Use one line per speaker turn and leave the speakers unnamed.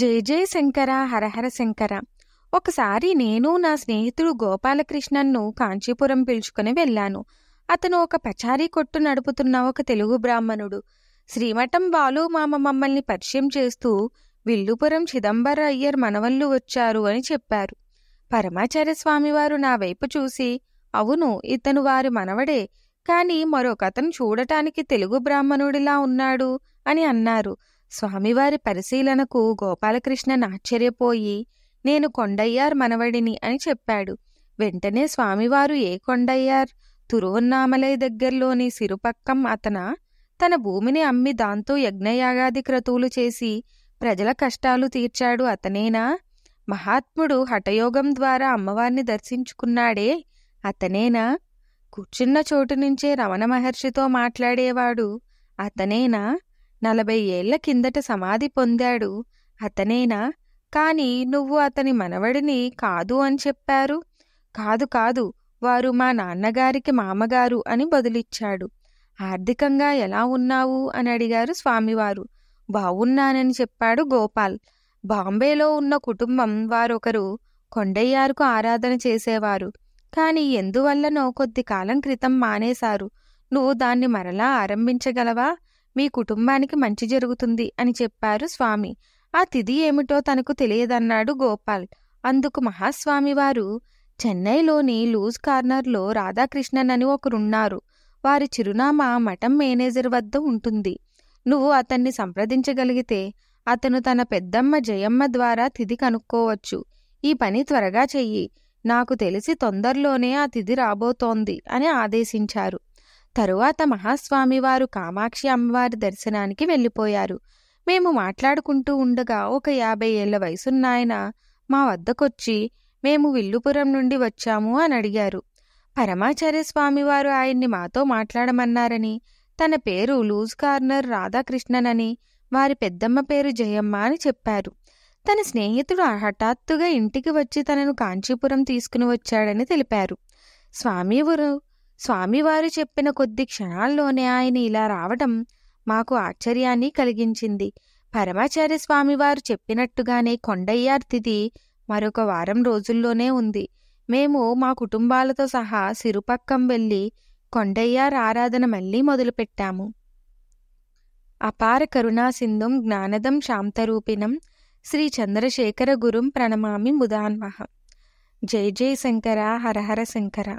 జై జై శంకర హరహర శంకర ఒకసారి నేను నా స్నేహితుడు గోపాలకృష్ణన్ను కాంచీపురం పిలుచుకుని వెళ్ళాను అతను ఒక పచారీ కొట్టు నడుపుతున్న ఒక తెలుగు బ్రాహ్మణుడు శ్రీమఠం బాలు మామ మమ్మల్ని పరిచయం చేస్తూ విల్లుపురం చిదంబర అయ్యర్ మనవల్లు వచ్చారు అని చెప్పారు పరమాచార్య స్వామివారు నా వైపు చూసి అవును ఇతను వారి మనవడే కాని మరొకతను చూడటానికి తెలుగు బ్రాహ్మణుడిలా ఉన్నాడు అని అన్నారు స్వామివారి పరిశీలనకు గోపాలకృష్ణన్ ఆశ్చర్యపోయి నేను కొండయ్యార్ మనవడిని అని చెప్పాడు వెంటనే స్వామివారు ఏ కొండయ్యార్ తురువన్నామలై దగ్గర్లోని సిరుపక్కం అతన తన భూమిని అమ్మి దాంతో యజ్ఞయాగాది క్రతువులు చేసి ప్రజల కష్టాలు తీర్చాడు అతనేనా మహాత్ముడు హఠయోగం ద్వారా అమ్మవారిని దర్శించుకున్నాడే అతనేనా కూర్చున్న చోటు నుంచే రమణ మహర్షితో మాట్లాడేవాడు అతనేనా నలభై ఏళ్ల కిందట సమాధి పొందాడు అతనేనా కాని నువ్వు అతని మనవడిని కాదు అని చెప్పారు కాదు కాదు వారు మా నాన్నగారికి మామగారు అని బదులిచ్చాడు ఆర్థికంగా ఎలా ఉన్నావు అని అడిగారు స్వామివారు బావున్నానని చెప్పాడు గోపాల్ బాంబేలో ఉన్న కుటుంబం వారొకరు కొండయ్యారుకు ఆరాధన చేసేవారు కాని ఎందువల్లనో కొద్ది కాలం క్రితం మానేశారు నువ్వు దాన్ని మరలా ఆరంభించగలవా మీ కుటుంబానికి మంచి జరుగుతుంది అని చెప్పారు స్వామి ఆ తిది ఏమిటో తనకు తెలియదన్నాడు గోపాల్ అందుకు మహాస్వామివారు చెన్నైలోని లూజ్ కార్నర్లో రాధాకృష్ణన్ అని ఒకరున్నారు వారి చిరునామా మఠం మేనేజర్ వద్ద ఉంటుంది నువ్వు అతన్ని సంప్రదించగలిగితే అతను తన పెద్దమ్మ జయమ్మ ద్వారా తిది కనుక్కోవచ్చు ఈ పని త్వరగా చెయ్యి నాకు తెలిసి తొందరలోనే ఆ తిది రాబోతోంది అని ఆదేశించారు తరువాత మహాస్వామివారు కామాక్షి అమ్మవారి దర్శనానికి వెళ్ళిపోయారు మేము మాట్లాడుకుంటూ ఉండగా ఒక యాభై ఏళ్ల వయసున్నాయన మా వద్దకొచ్చి మేము విల్లుపురం నుండి వచ్చాము అని అడిగారు పరమాచార్య స్వామివారు ఆయన్ని మాతో మాట్లాడమన్నారని తన పేరు లూజ్ కార్నర్ రాధాకృష్ణనని వారి పెద్దమ్మ పేరు జయమ్మ అని చెప్పారు తన స్నేహితుడు హఠాత్తుగా ఇంటికి వచ్చి తనను కాంచీపురం తీసుకుని వచ్చాడని తెలిపారు స్వామివారు స్వామివారు చెప్పిన కొద్ది క్షణాల్లోనే ఆయన ఇలా రావటం మాకు ఆశ్చర్యాన్ని కలిగించింది పరమాచార్య స్వామివారు చెప్పినట్టుగానే కొండయ్యార్ తిథి మరొక వారం రోజుల్లోనే ఉంది మేము మా కుటుంబాలతో సహా సిరుపక్కం వెళ్ళి కొండయ్యార్ ఆరాధన మళ్ళీ మొదలుపెట్టాము అపార కరుణాసింధుం జ్ఞానదం శాంతరూపిణం శ్రీ చంద్రశేఖర గురుం ప్రణమామి ముదాన్వహ జై జై శంకర హరహర శంకర